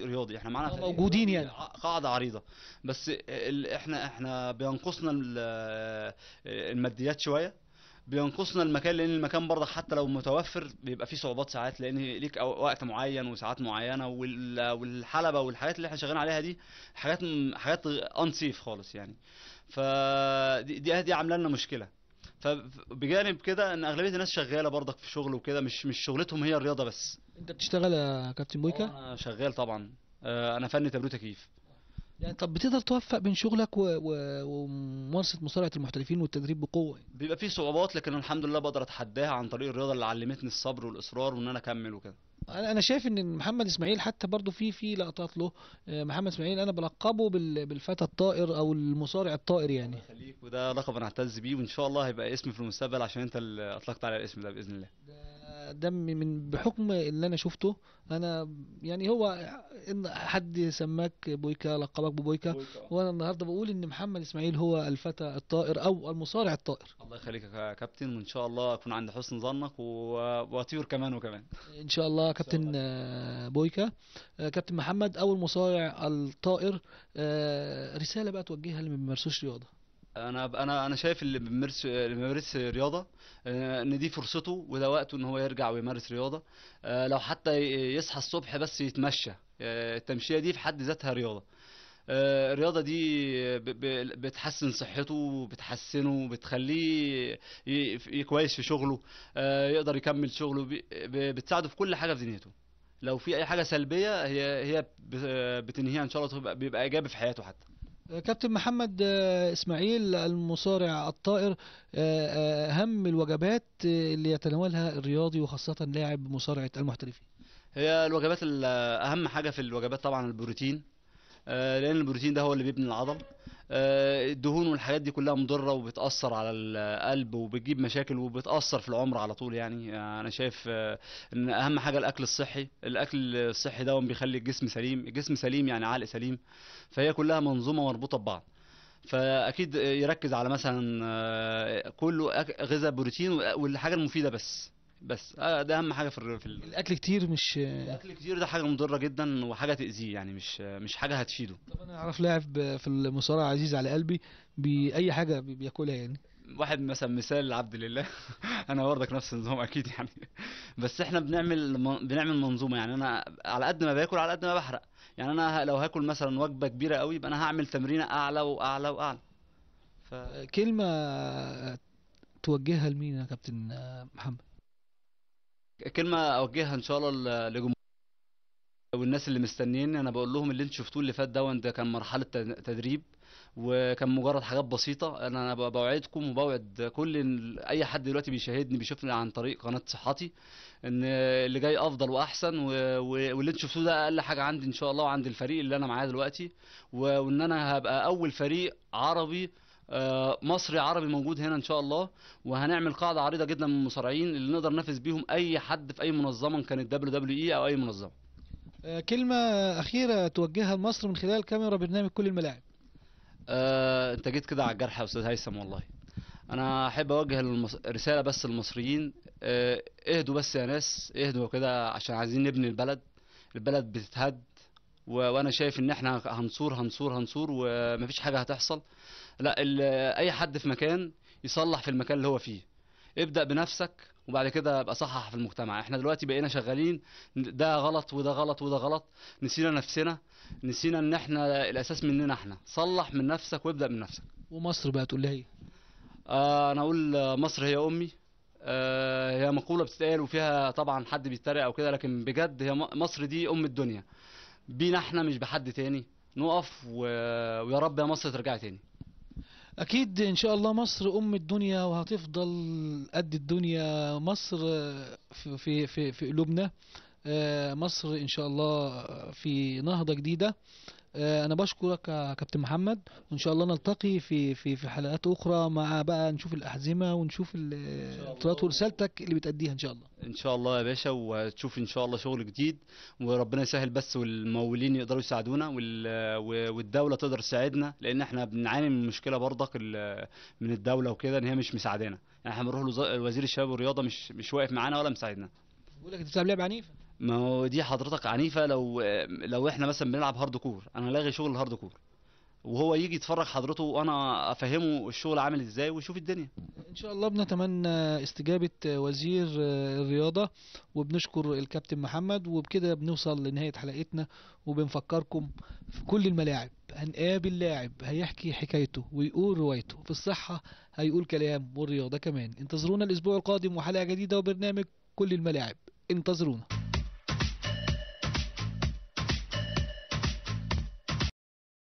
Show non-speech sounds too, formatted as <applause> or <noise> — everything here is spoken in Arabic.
رياضي احنا معانا آه، موجودين يعني قاعده عريضه بس احنا احنا بينقصنا آه، الماديات شويه بينقصنا المكان لان المكان برضه حتى لو متوفر بيبقى فيه صعوبات ساعات لان ليك وقت معين وساعات معينه والحلبه والحاجات اللي احنا شغالين عليها دي حاجات حاجات انسيف خالص يعني فدي دي, دي عامله لنا مشكله فبجانب كده ان اغلبيه الناس شغاله برضك في شغل وكده مش مش شغلتهم هي الرياضه بس انت بتشتغل يا كابتن بويكا أه، انا شغال طبعا أه، انا فني تبريد تكييف يعني طب بتقدر توفق بين شغلك وممارسه مصارعه المحترفين والتدريب بقوه بيبقى في صعوبات لكن الحمد لله بقدر اتحداها عن طريق الرياضه اللي علمتني الصبر والاصرار وان انا اكمل وكده انا انا شايف ان محمد اسماعيل حتى برضه في في لقطات له آه، محمد اسماعيل انا بلقبه بالفتى الطائر او المصارع الطائر يعني الله يخليك وده لقب انا اعتز بيه وان شاء الله هيبقى اسم في المستقبل عشان انت اللي اطلقت على الاسم ده باذن الله دم من بحكم اللي انا شفته انا يعني هو ان حد سماك بويكا لقبك ببويكا وانا النهارده بقول ان محمد اسماعيل هو الفتى الطائر او المصارع الطائر الله يخليك يا كابتن وان شاء الله اكون عند حسن ظنك واطير كمان وكمان ان شاء الله كابتن بويكا آه، كابتن محمد او المصارع الطائر آه، رساله بقى توجهها اللي ما بيمارسوش رياضه انا انا انا شايف اللي بيمارس اللي بيمارس رياضه آه، ان دي فرصته وده وقته ان هو يرجع ويمارس رياضه آه، لو حتى يصحى الصبح بس يتمشى آه، التمشيه دي في حد ذاتها رياضه الرياضه دي بتحسن صحته بتحسنه بتخليه كويس في شغله يقدر يكمل شغله بتساعده في كل حاجه في دنيته لو في اي حاجه سلبيه هي هي بتنهيها ان شاء الله بيبقى ايجابي في حياته حتى كابتن محمد آه، اسماعيل المصارع الطائر آه، آه، اهم الوجبات اللي يتناولها الرياضي وخاصه لاعب مصارعه المحترفين هي الوجبات اهم حاجه في الوجبات طبعا البروتين آه، لان البروتين ده هو اللي بيبني العضل آه، الدهون والحاجات دي كلها مضره وبتاثر على القلب وبتجيب مشاكل وبتاثر في العمر على طول يعني آه، انا شايف ان اهم حاجه الاكل الصحي الاكل الصحي ده بيخلي الجسم سليم الجسم سليم يعني عقل سليم فهي كلها منظومه مربوطه ببعض فاكيد يركز على مثلا كله غذاء بروتين والحاجه المفيده بس بس آه ده اهم حاجه في, في ال... الاكل كتير مش الاكل كتير ده حاجه مضره جدا وحاجه تاذيه يعني مش مش حاجه هتفيده طب انا اعرف لاعب في المصارعه عزيز على قلبي باي حاجه بياكلها يعني واحد مثلا مثال عبد لله <laughs> انا برضك نفس النظام اكيد يعني بس احنا بنعمل بنعمل منظومه يعني انا على قد ما باكل على قد ما بحرق يعني انا لو هاكل مثلا وجبه كبيره قوي يبقى انا هعمل تمرين اعلى واعلى واعلى ف... كلمه توجهها لمين يا كابتن محمد كلمه اوجهها ان شاء الله لجمهور والناس اللي مستنيين انا بقول لهم اللي انتم شفتوه اللي فات ده ده كان مرحله تدريب وكان مجرد حاجات بسيطه انا بوعدكم وبوعد كل اي حد دلوقتي بيشاهدني بيشوفني عن طريق قناه صحتي ان اللي جاي افضل واحسن واللي انتم شفتوه ده اقل حاجه عندي ان شاء الله وعند الفريق اللي انا معاه دلوقتي وان انا هبقى اول فريق عربي آه، مصري عربي موجود هنا ان شاء الله وهنعمل قاعده عريضه جدا من المصارعين اللي نقدر ننافس بيهم اي حد في اي منظمه كانت دبليو دبليو اي او اي منظمه آه، كلمه اخيره توجهها لمصر من خلال كاميرا برنامج كل الملاعب آه، انت جيت كده على الجرح يا استاذ هيثم والله انا احب اوجه المص... رساله بس للمصريين آه، اهدوا بس يا ناس اهدوا كده عشان عايزين نبني البلد البلد بتتهد وانا شايف ان احنا هنصور هنصور هنصور ومفيش حاجه هتحصل لا اي حد في مكان يصلح في المكان اللي هو فيه ابدا بنفسك وبعد كده ابقى صحح في المجتمع احنا دلوقتي بقينا شغالين ده غلط وده غلط وده غلط نسينا نفسنا نسينا ان احنا الاساس مننا احنا صلح من نفسك وابدا من نفسك ومصر بقى تقول لها ايه آه انا اقول مصر هي امي آه هي مقوله بتتقال وفيها طبعا حد بيتريق او كده لكن بجد هي مصر دي ام الدنيا بينا احنا مش بحد تاني نقف و... ويا رب يا مصر ترجع تاني اكيد ان شاء الله مصر ام الدنيا وهتفضل قد الدنيا مصر في في في, في قلوبنا آه، مصر ان شاء الله آه، في نهضه جديده آه، انا بشكرك يا كابتن محمد وان شاء الله نلتقي في في في حلقات اخرى مع بقى نشوف الاحزمه ونشوف الطرات ورسالتك اللي بتاديها ان شاء الله ان شاء الله يا باشا وهتشوف ان شاء الله شغل جديد وربنا يسهل بس والمولين يقدروا يساعدونا والدوله تقدر تساعدنا لان احنا بنعاني من مشكله برضك من الدوله وكده ان هي مش مساعدانا يعني احنا بنروح لوزير الشباب والرياضه مش مش واقف معانا ولا مساعدنا بيقول لك انت بتلعب عنيفه ما هو دي حضرتك عنيفه لو لو احنا مثلا بنلعب هارد كور انا لاغي شغل الهارد كور وهو يجي يتفرج حضرته وانا افهمه الشغل عامل ازاي ويشوف الدنيا ان شاء الله بنتمنى استجابه وزير الرياضه وبنشكر الكابتن محمد وبكده بنوصل لنهايه حلقتنا وبنفكركم في كل الملاعب هنقابل لاعب هيحكي حكايته ويقول روايته في الصحه هيقول كلام والرياضه كمان انتظرونا الاسبوع القادم وحلقه جديده وبرنامج كل الملاعب انتظرونا